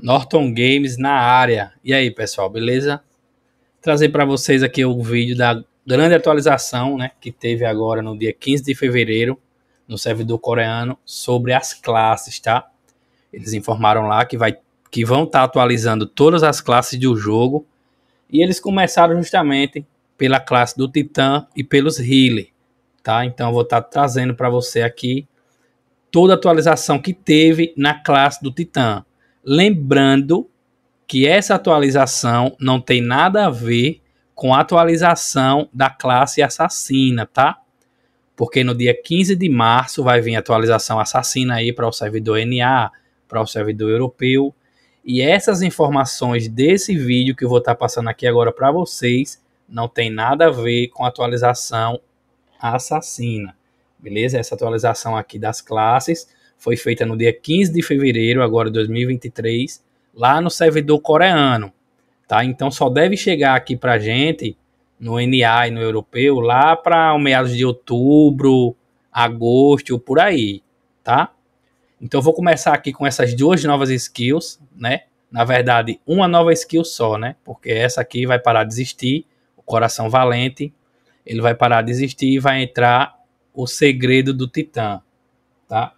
Norton Games na área. E aí, pessoal, beleza? Trazer para vocês aqui o vídeo da grande atualização, né, que teve agora no dia 15 de fevereiro no servidor coreano sobre as classes, tá? Eles informaram lá que vai que vão estar tá atualizando todas as classes do jogo e eles começaram justamente pela classe do Titã e pelos Healer, tá? Então eu vou estar tá trazendo para você aqui toda a atualização que teve na classe do Titã. Lembrando que essa atualização não tem nada a ver com a atualização da classe assassina, tá? Porque no dia 15 de março vai vir atualização assassina aí para o servidor NA, para o servidor europeu. E essas informações desse vídeo que eu vou estar tá passando aqui agora para vocês não tem nada a ver com a atualização assassina. Beleza? Essa atualização aqui das classes foi feita no dia 15 de fevereiro, agora 2023, lá no servidor coreano, tá? Então só deve chegar aqui para gente no NA e no europeu lá para meados de outubro, agosto ou por aí, tá? Então vou começar aqui com essas duas novas skills, né? Na verdade, uma nova skill só, né? Porque essa aqui vai parar de existir, o coração valente, ele vai parar de existir e vai entrar o segredo do titã, tá?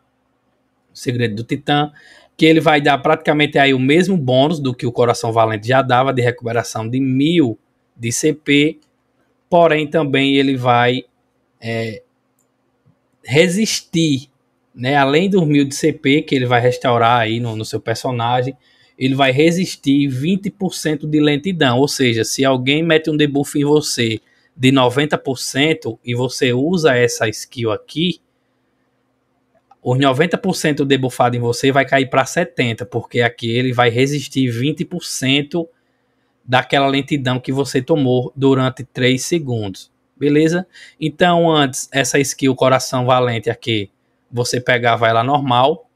Segredo do Titã, que ele vai dar praticamente aí o mesmo bônus do que o Coração Valente já dava, de recuperação de mil de CP, porém também ele vai é, resistir, né? Além dos mil de CP que ele vai restaurar aí no, no seu personagem, ele vai resistir 20% de lentidão, ou seja, se alguém mete um debuff em você de 90% e você usa essa skill aqui, os 90% debuffado em você vai cair para 70%, porque aqui ele vai resistir 20% daquela lentidão que você tomou durante 3 segundos. Beleza? Então, antes, essa skill Coração Valente aqui, você pegava ela normal,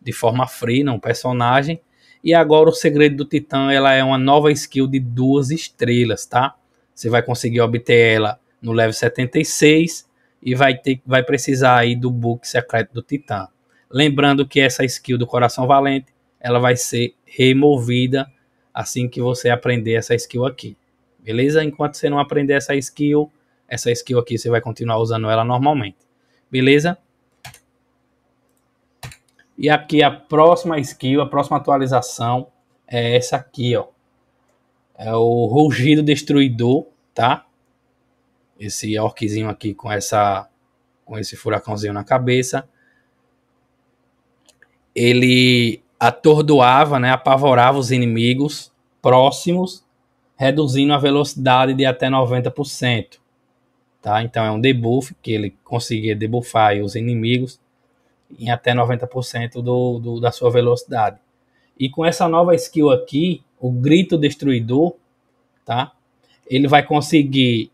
de forma free, não personagem. E agora o Segredo do Titã, ela é uma nova skill de duas estrelas, tá? Você vai conseguir obter ela no level 76 e vai ter vai precisar aí do book secreto do Titã. Lembrando que essa skill do Coração Valente, ela vai ser removida assim que você aprender essa skill aqui. Beleza? Enquanto você não aprender essa skill, essa skill aqui você vai continuar usando ela normalmente. Beleza? E aqui a próxima skill, a próxima atualização é essa aqui, ó. É o Rugido Destruidor, tá? esse orquezinho aqui com essa com esse furacãozinho na cabeça. Ele atordoava, né, apavorava os inimigos próximos, reduzindo a velocidade de até 90%. Tá? Então é um debuff que ele conseguia debuffar os inimigos em até 90% do, do, da sua velocidade. E com essa nova skill aqui, o grito destruidor, tá? Ele vai conseguir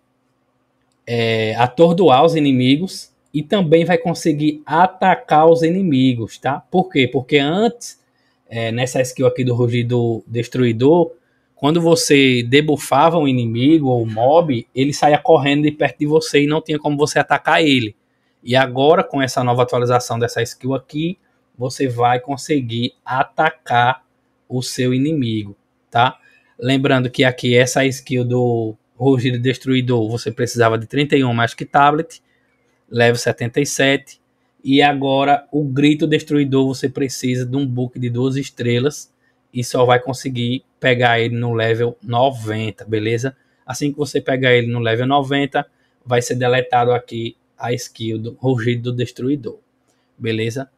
é, atordoar os inimigos e também vai conseguir atacar os inimigos, tá? Por quê? Porque antes, é, nessa skill aqui do Rugido Destruidor, quando você debuffava um inimigo ou um mob, ele saía correndo de perto de você e não tinha como você atacar ele. E agora, com essa nova atualização dessa skill aqui, você vai conseguir atacar o seu inimigo, tá? Lembrando que aqui essa skill do rugido Destruidor, você precisava de 31 mais que tablet, level 77. E agora o Grito Destruidor, você precisa de um book de duas estrelas e só vai conseguir pegar ele no level 90, beleza? Assim que você pegar ele no level 90, vai ser deletado aqui a skill do rugido do Destruidor, beleza?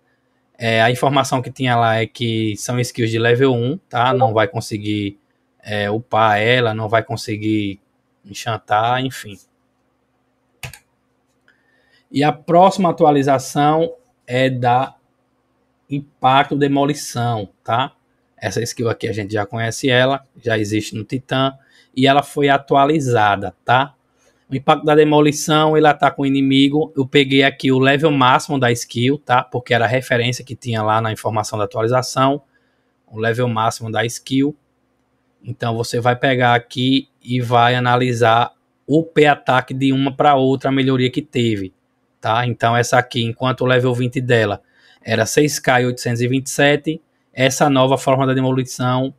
É, a informação que tinha lá é que são skills de level 1, tá? Não vai conseguir é, upar ela, não vai conseguir em enfim. E a próxima atualização é da Impacto Demolição, tá? Essa skill aqui a gente já conhece ela, já existe no Titã e ela foi atualizada, tá? O impacto da demolição, ele ataca tá o inimigo. Eu peguei aqui o level máximo da skill, tá? Porque era a referência que tinha lá na informação da atualização. O level máximo da skill. Então você vai pegar aqui e vai analisar o P-ataque de uma para outra, a melhoria que teve. Tá? Então, essa aqui, enquanto o level 20 dela era 6K 827, essa nova forma da demolição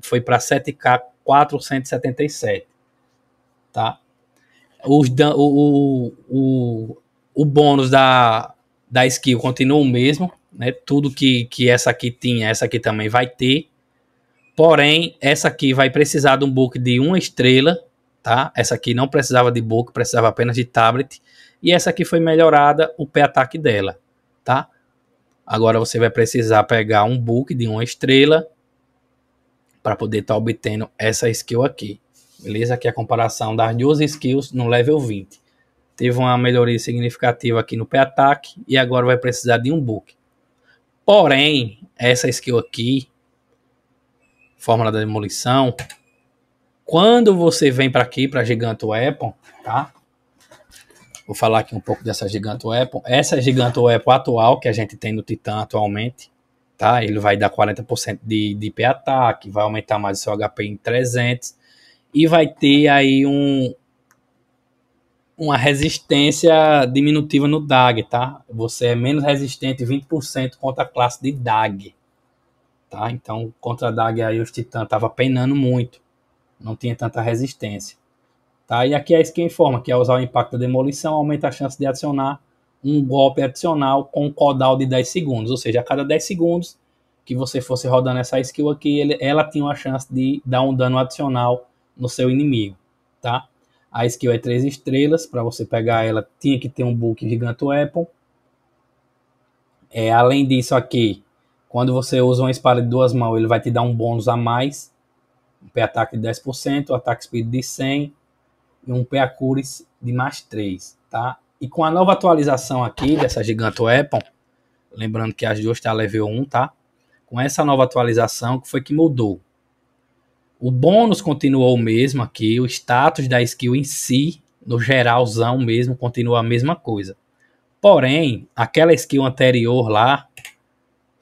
foi para 7K 477. Tá? Os, o, o, o bônus da, da skill continua o mesmo, né? Tudo que, que essa aqui tinha, essa aqui também vai ter. Porém, essa aqui vai precisar de um book de uma estrela, tá? Essa aqui não precisava de book, precisava apenas de tablet. E essa aqui foi melhorada o pé ataque dela, tá? Agora você vai precisar pegar um book de uma estrela para poder estar tá obtendo essa skill aqui. Beleza? Aqui a comparação das duas skills no level 20. Teve uma melhoria significativa aqui no pé ataque e agora vai precisar de um book. Porém, essa skill aqui Fórmula da Demolição. Quando você vem para aqui, para a Gigante Apple, tá? Vou falar aqui um pouco dessa Gigante Apple. Essa Gigante Apple atual que a gente tem no Titan atualmente, tá? Ele vai dar 40% de, de IP ataque, vai aumentar mais o seu HP em 300 e vai ter aí um uma resistência diminutiva no DAG, tá? Você é menos resistente 20% contra a classe de DAG. Tá? Então, contra a Dagger aí, os Titãs tava peinando muito, não tinha tanta resistência. Tá? E aqui a é skin informa que ao usar o impacto da demolição, aumenta a chance de adicionar um golpe adicional com um codal de 10 segundos, ou seja, a cada 10 segundos que você fosse rodando essa skill aqui, ele, ela tinha uma chance de dar um dano adicional no seu inimigo, tá? A skill é 3 estrelas, para você pegar ela tinha que ter um book Gigante Apple. É, além disso aqui, quando você usa uma espada de duas mãos, ele vai te dar um bônus a mais. Um pé ataque de 10%, um ataque speed de 100 e um pé a cures de mais 3, tá? E com a nova atualização aqui dessa Giganto Weapon, lembrando que as duas tá level 1, tá? Com essa nova atualização, que foi que mudou? O bônus continuou o mesmo aqui, o status da skill em si, no geralzão mesmo, continua a mesma coisa. Porém, aquela skill anterior lá,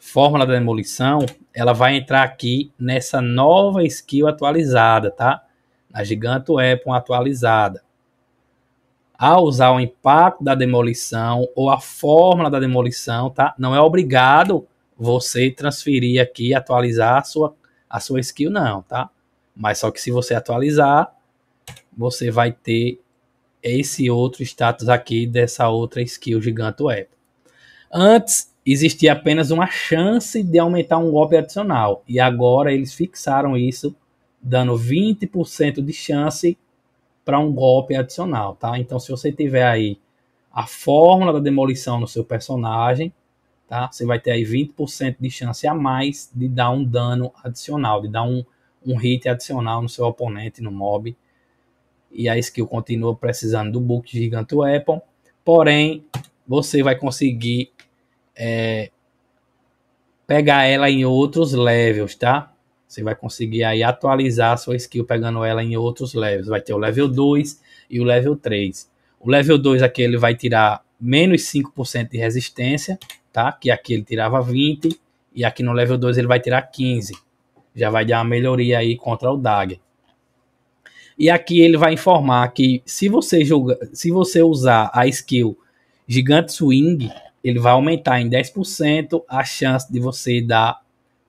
Fórmula da Demolição, ela vai entrar aqui nessa nova skill atualizada, tá? Na Giganto Weapon atualizada. Ao usar o impacto da demolição ou a fórmula da demolição, tá? Não é obrigado você transferir aqui, atualizar a sua, a sua skill, não, tá? Mas só que se você atualizar, você vai ter esse outro status aqui dessa outra skill Giganto Weapon. Antes existia apenas uma chance de aumentar um golpe adicional. E agora eles fixaram isso, dando 20% de chance para um golpe adicional, tá? Então, se você tiver aí a fórmula da demolição no seu personagem, tá? Você vai ter aí 20% de chance a mais de dar um dano adicional, de dar um, um hit adicional no seu oponente, no mob. E a skill continua precisando do book Giganto Apple. Porém, você vai conseguir é, pegar ela em outros levels, tá? Você vai conseguir aí atualizar a sua skill pegando ela em outros levels. Vai ter o level 2 e o level 3. O level 2 aqui ele vai tirar menos 5% de resistência, tá? Que aqui ele tirava 20 e aqui no level 2 ele vai tirar 15. Já vai dar uma melhoria aí contra o Dagger. E aqui ele vai informar que se você joga, se você usar a skill Gigante Swing, ele vai aumentar em 10% a chance de você dar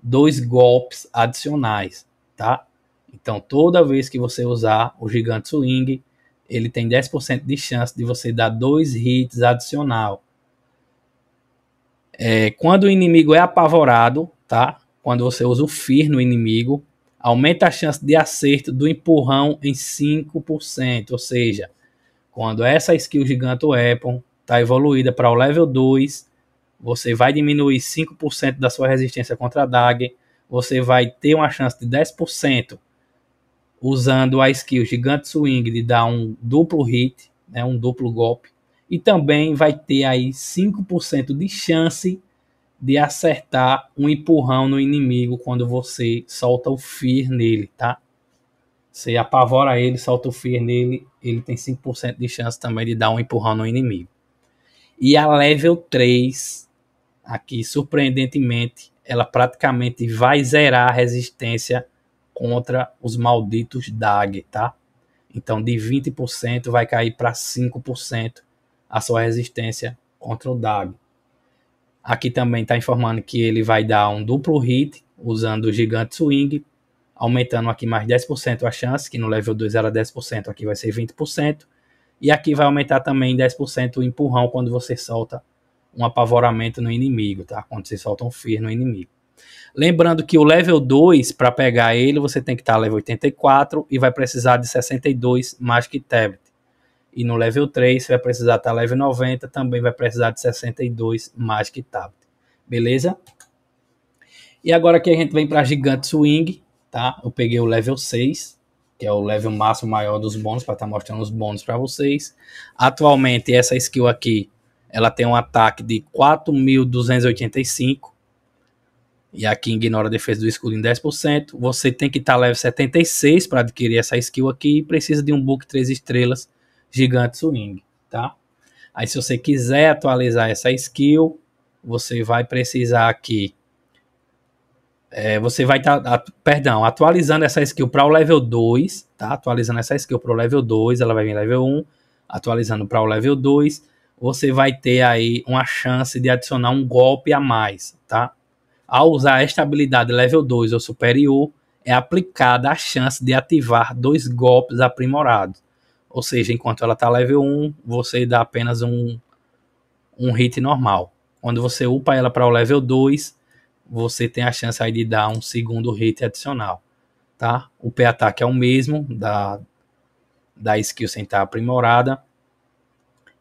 dois golpes adicionais, tá? Então, toda vez que você usar o gigante swing, ele tem 10% de chance de você dar dois hits adicional. É, quando o inimigo é apavorado, tá? Quando você usa o fear no inimigo, aumenta a chance de acerto do empurrão em 5%, ou seja, quando essa skill gigante weapon está evoluída para o level 2, você vai diminuir 5% da sua resistência contra a Dagger, você vai ter uma chance de 10% usando a skill Gigante Swing de dar um duplo hit, né, um duplo golpe, e também vai ter aí 5% de chance de acertar um empurrão no inimigo quando você solta o Fear nele, tá? Você apavora ele, solta o Fear nele, ele tem 5% de chance também de dar um empurrão no inimigo. E a level 3, aqui, surpreendentemente, ela praticamente vai zerar a resistência contra os malditos DAG, tá? Então, de 20% vai cair para 5% a sua resistência contra o DAG. Aqui também está informando que ele vai dar um duplo hit usando o Gigante Swing, aumentando aqui mais 10% a chance, que no level 2 era 10%, aqui vai ser 20%. E aqui vai aumentar também 10% o empurrão quando você solta um apavoramento no inimigo, tá? Quando você solta um fear no inimigo. Lembrando que o level 2, para pegar ele, você tem que estar tá level 84 e vai precisar de 62 Magic Tablet. E no level 3, você vai precisar estar tá level 90, também vai precisar de 62 Magic Tablet. Beleza? E agora que a gente vem para Gigante Swing, tá? Eu peguei o level 6, que é o level máximo maior dos bônus, para estar tá mostrando os bônus para vocês. Atualmente, essa skill aqui, ela tem um ataque de 4.285, e aqui ignora a defesa do escudo em 10%. Você tem que estar tá level 76 para adquirir essa skill aqui, e precisa de um book 3 estrelas gigante swing, tá? Aí se você quiser atualizar essa skill, você vai precisar aqui é, você vai estar, tá, perdão, atualizando essa skill para o level 2, tá? Atualizando essa skill para o level 2, ela vai vir level 1, atualizando para o level 2, você vai ter aí uma chance de adicionar um golpe a mais, tá? Ao usar esta habilidade level 2 ou superior, é aplicada a chance de ativar dois golpes aprimorados. Ou seja, enquanto ela está level 1, você dá apenas um, um hit normal. Quando você upa ela para o level 2, você tem a chance aí de dar um segundo hit adicional, tá? O pé ataque é o mesmo da, da skill sentar aprimorada.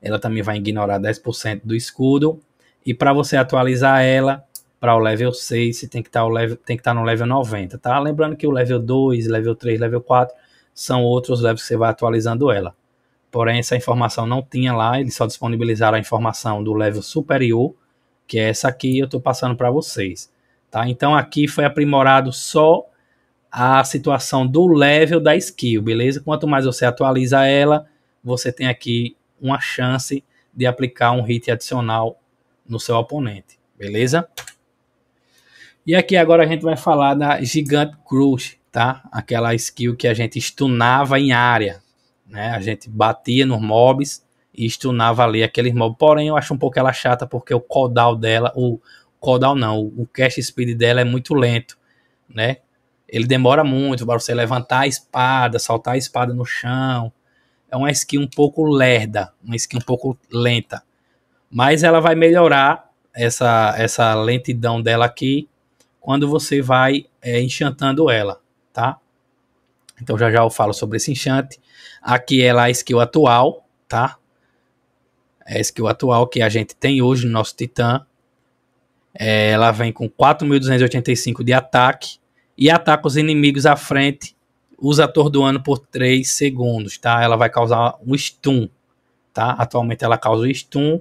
Ela também vai ignorar 10% do escudo. E para você atualizar ela para o level 6, você tem que tá estar tá no level 90, tá? Lembrando que o level 2, level 3, level 4 são outros levels que você vai atualizando ela. Porém, essa informação não tinha lá, eles só disponibilizaram a informação do level superior, que é essa aqui eu estou passando para vocês. Tá? Então aqui foi aprimorado só a situação do level da skill, beleza? Quanto mais você atualiza ela, você tem aqui uma chance de aplicar um hit adicional no seu oponente, beleza? E aqui agora a gente vai falar da Gigant Crush, tá? Aquela skill que a gente stunava em área, né? A gente batia nos mobs e stunava ali aqueles mobs. Porém, eu acho um pouco ela chata porque o cooldown dela, o, Codal não. O cast speed dela é muito lento, né? Ele demora muito para você levantar a espada, saltar a espada no chão. É uma skin um pouco lerda, uma skin um pouco lenta. Mas ela vai melhorar essa, essa lentidão dela aqui quando você vai é, enchantando ela, tá? Então já já eu falo sobre esse enchante. Aqui ela é a skill atual, tá? É a skill atual que a gente tem hoje no nosso Titã. É, ela vem com 4.285 de ataque e ataca os inimigos à frente, usa atordoando por 3 segundos, tá? Ela vai causar um stun, tá? Atualmente ela causa o stun.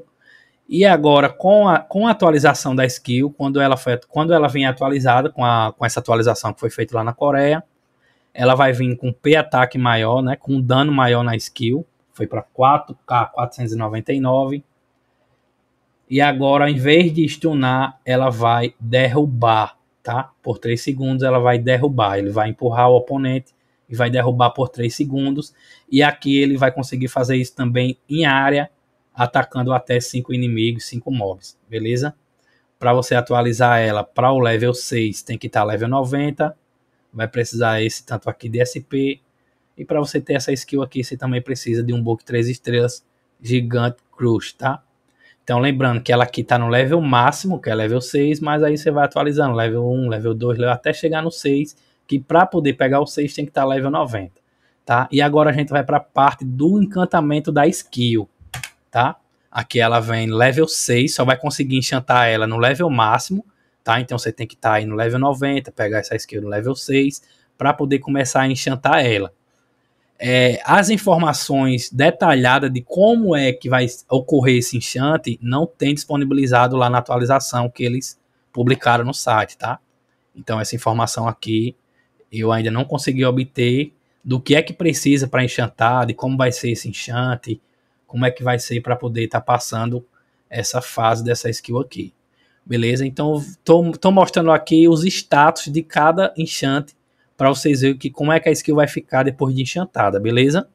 E agora, com a, com a atualização da skill, quando ela, foi, quando ela vem atualizada, com, a, com essa atualização que foi feita lá na Coreia, ela vai vir com P ataque maior, né? Com dano maior na skill. Foi para 4K 499 e agora, em vez de stunar, ela vai derrubar, tá? Por 3 segundos ela vai derrubar. Ele vai empurrar o oponente e vai derrubar por 3 segundos. E aqui ele vai conseguir fazer isso também em área, atacando até 5 inimigos, 5 mobs, beleza? Para você atualizar ela para o level 6, tem que estar tá level 90. Vai precisar esse tanto aqui de SP. E para você ter essa skill aqui, você também precisa de um book 3 estrelas Gigante Crush, tá? Então, lembrando que ela aqui tá no level máximo, que é level 6, mas aí você vai atualizando, level 1, level 2, level, até chegar no 6, que para poder pegar o 6 tem que estar tá level 90, tá? E agora a gente vai para a parte do encantamento da skill, tá? Aqui ela vem level 6, só vai conseguir enchantar ela no level máximo, tá? Então você tem que estar tá aí no level 90, pegar essa skill no level 6, para poder começar a enchantar ela é, as informações detalhadas de como é que vai ocorrer esse enxante não tem disponibilizado lá na atualização que eles publicaram no site, tá? Então essa informação aqui eu ainda não consegui obter do que é que precisa para enxantar, de como vai ser esse enxante, como é que vai ser para poder estar tá passando essa fase dessa skill aqui. Beleza? Então estou mostrando aqui os status de cada enxante para vocês verem que, como é que a skill vai ficar depois de enchantada, beleza?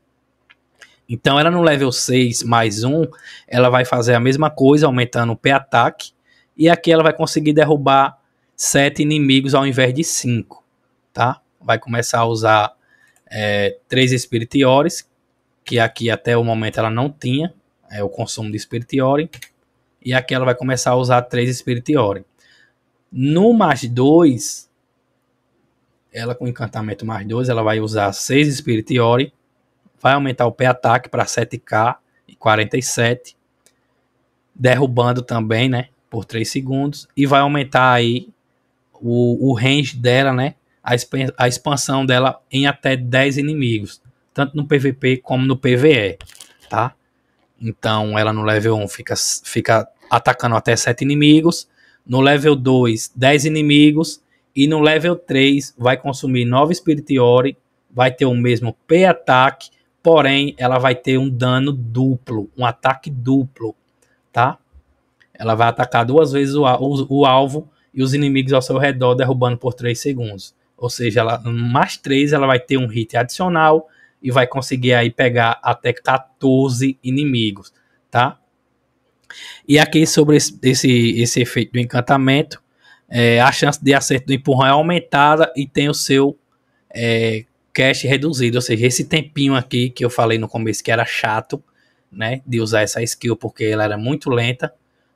Então ela no level 6 mais 1, ela vai fazer a mesma coisa, aumentando o P-ataque. E aqui ela vai conseguir derrubar 7 inimigos ao invés de 5, tá? Vai começar a usar é, 3 Spiritiores, que aqui até o momento ela não tinha, é o consumo de Spiritiore. E aqui ela vai começar a usar 3 Spiritiore. No mais 2, ela com encantamento mais 12, ela vai usar 6 Spirit Ori, vai aumentar o pé ataque para 7k e 47, derrubando também, né, por 3 segundos, e vai aumentar aí o, o range dela, né, a, a expansão dela em até 10 inimigos, tanto no PVP como no PVE, tá? Então ela no level 1 fica, fica atacando até 7 inimigos, no level 2, 10 inimigos, e no level 3 vai consumir 9 Spiritiori, vai ter o mesmo P-ataque, porém ela vai ter um dano duplo, um ataque duplo, tá? Ela vai atacar duas vezes o, o, o alvo e os inimigos ao seu redor, derrubando por 3 segundos. Ou seja, ela, mais 3 ela vai ter um hit adicional e vai conseguir aí pegar até 14 inimigos, tá? E aqui sobre esse, esse, esse efeito do encantamento, é, a chance de acerto do empurrão é aumentada e tem o seu é, cache reduzido. Ou seja, esse tempinho aqui que eu falei no começo que era chato, né? De usar essa skill porque ela era muito lenta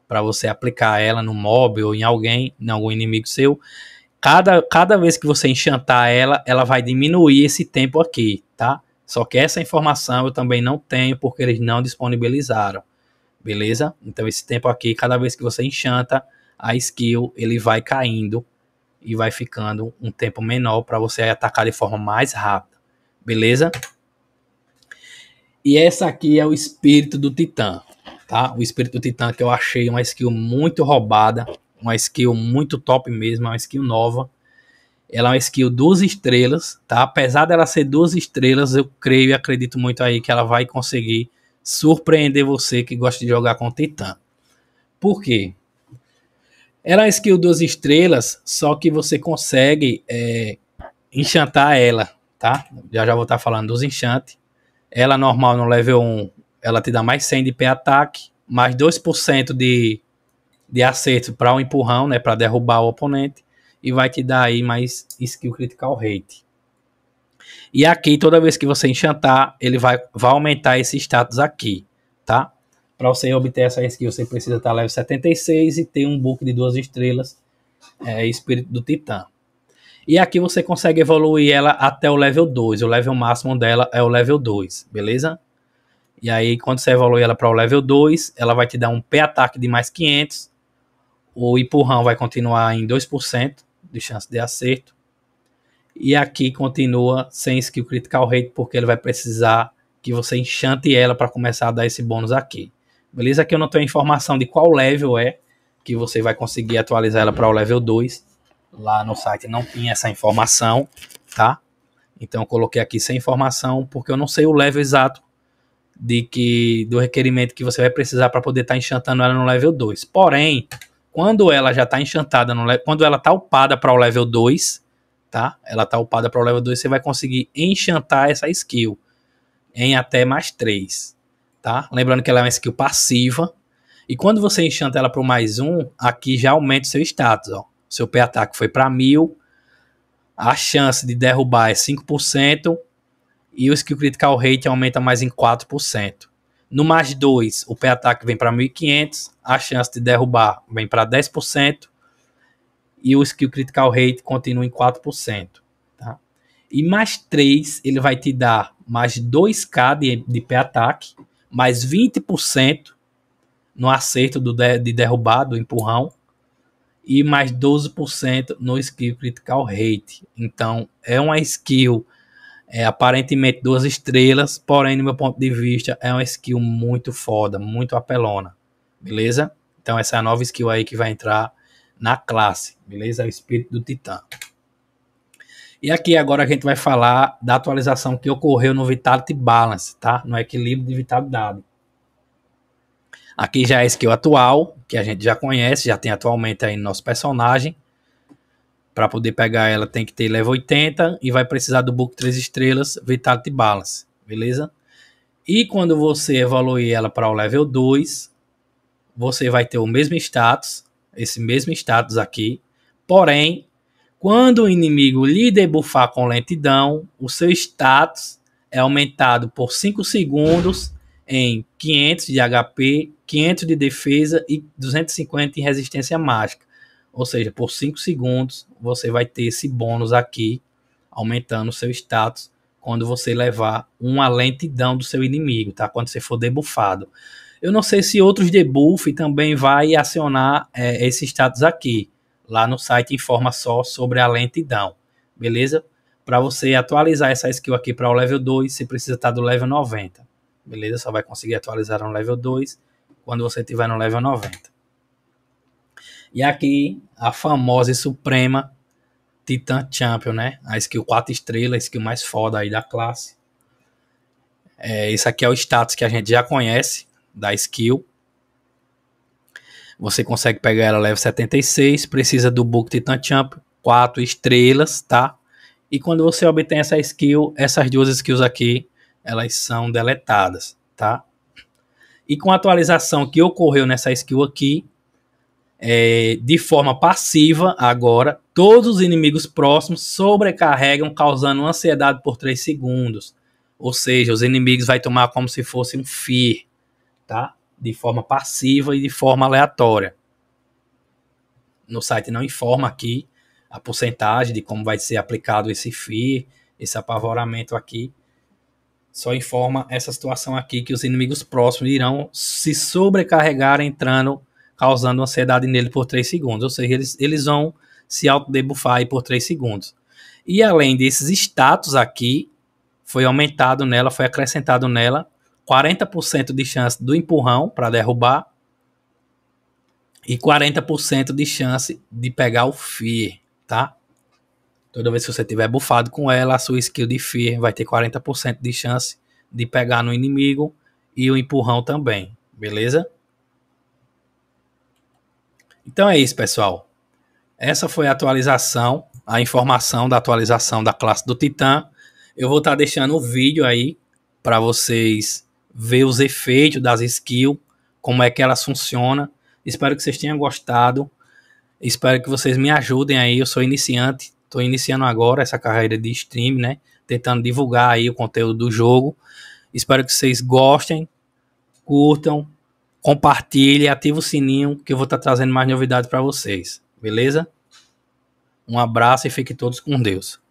para você aplicar ela no mob ou em alguém, em algum inimigo seu. Cada, cada vez que você enchantar ela, ela vai diminuir esse tempo aqui, tá? Só que essa informação eu também não tenho porque eles não disponibilizaram, beleza? Então esse tempo aqui, cada vez que você enchanta, a skill ele vai caindo e vai ficando um tempo menor para você atacar de forma mais rápida, beleza? E essa aqui é o espírito do Titã, tá? O espírito do Titã que eu achei uma skill muito roubada, uma skill muito top mesmo, é uma skill nova. Ela é uma skill duas estrelas, tá? Apesar dela ser duas estrelas, eu creio e acredito muito aí que ela vai conseguir surpreender você que gosta de jogar com Titã. Por quê? Ela é uma skill duas estrelas, só que você consegue é, enchantar ela, tá? Já já vou estar tá falando dos enchantes. Ela normal no level 1, ela te dá mais 100 de P-ataque, mais 2% de, de acerto para o um empurrão, né? Para derrubar o oponente. E vai te dar aí mais skill critical rate. E aqui, toda vez que você enchantar, ele vai, vai aumentar esse status aqui, tá? Para você obter essa skill, você precisa estar level 76 e ter um book de duas estrelas, é, Espírito do Titã. E aqui você consegue evoluir ela até o level 2. O level máximo dela é o level 2, beleza? E aí, quando você evolui ela para o level 2, ela vai te dar um pé-ataque de mais 500. O empurrão vai continuar em 2% de chance de acerto. E aqui continua sem skill critical rate, porque ele vai precisar que você enchante ela para começar a dar esse bônus aqui. Beleza? Aqui eu não tenho informação de qual level é, que você vai conseguir atualizar ela para o level 2. Lá no site não tinha essa informação, tá? Então eu coloquei aqui sem informação, porque eu não sei o level exato de que do requerimento que você vai precisar para poder estar tá ela no level 2. Porém, quando ela já está enchantada, no, quando ela está upada para o level 2, tá? Ela está upada para o level 2, você vai conseguir enchantar essa skill em até mais 3 tá? Lembrando que ela é uma skill passiva. E quando você enchanta ela para o mais um, aqui já aumenta o seu status, ó. Seu P-ataque foi para mil, a chance de derrubar é 5%, e o skill critical rate aumenta mais em 4%. No mais 2, o P-ataque vem para 1500, a chance de derrubar vem para 10%, e o skill critical rate continua em 4%. Tá? E mais 3, ele vai te dar mais 2k de, de P-ataque, mais 20% no acerto do de, de derrubar, do empurrão, e mais 12% no skill critical rate. Então, é uma skill é, aparentemente duas estrelas, porém, do meu ponto de vista, é uma skill muito foda, muito apelona, beleza? Então, essa é a nova skill aí que vai entrar na classe, beleza? É o espírito do Titã. E aqui agora a gente vai falar da atualização que ocorreu no Vitality Balance, tá? No equilíbrio de W. Aqui já é skill atual, que a gente já conhece, já tem atualmente aí no nosso personagem. Para poder pegar ela tem que ter level 80 e vai precisar do book 3 estrelas Vitality Balance, beleza? E quando você evoluir ela para o level 2, você vai ter o mesmo status, esse mesmo status aqui, porém quando o inimigo lhe debufar com lentidão, o seu status é aumentado por 5 segundos em 500 de HP, 500 de defesa e 250 em resistência mágica. Ou seja, por 5 segundos você vai ter esse bônus aqui, aumentando o seu status quando você levar uma lentidão do seu inimigo, tá? Quando você for debufado. Eu não sei se outros debuff também vai acionar é, esse status aqui. Lá no site informa só sobre a lentidão, beleza? Para você atualizar essa skill aqui para o level 2, você precisa estar tá do level 90, beleza? Só vai conseguir atualizar no level 2 quando você estiver no level 90. E aqui, a famosa e suprema Titan Champion, né? A skill 4 estrelas, a skill mais foda aí da classe. É, esse aqui é o status que a gente já conhece da skill. Você consegue pegar ela level 76, precisa do Book Titan Champ, 4 estrelas, tá? E quando você obtém essa skill, essas duas skills aqui, elas são deletadas, tá? E com a atualização que ocorreu nessa skill aqui, é, de forma passiva, agora, todos os inimigos próximos sobrecarregam, causando ansiedade por 3 segundos. Ou seja, os inimigos vai tomar como se fosse um fear, tá? de forma passiva e de forma aleatória. No site não informa aqui a porcentagem de como vai ser aplicado esse FII, esse apavoramento aqui. Só informa essa situação aqui que os inimigos próximos irão se sobrecarregar entrando, causando ansiedade nele por 3 segundos. Ou seja, eles, eles vão se autodebufar por 3 segundos. E além desses status aqui, foi aumentado nela, foi acrescentado nela 40% de chance do empurrão para derrubar e 40% de chance de pegar o Fear, tá? Toda vez que você tiver bufado com ela, a sua skill de Fear vai ter 40% de chance de pegar no inimigo e o empurrão também, beleza? Então é isso, pessoal. Essa foi a atualização, a informação da atualização da classe do Titã. Eu vou estar tá deixando o vídeo aí para vocês ver os efeitos das skills, como é que elas funcionam. Espero que vocês tenham gostado. Espero que vocês me ajudem aí. Eu sou iniciante, estou iniciando agora essa carreira de stream, né? Tentando divulgar aí o conteúdo do jogo. Espero que vocês gostem, curtam, compartilhem, ativem o sininho que eu vou estar tá trazendo mais novidades para vocês. Beleza? Um abraço e fiquem todos com Deus.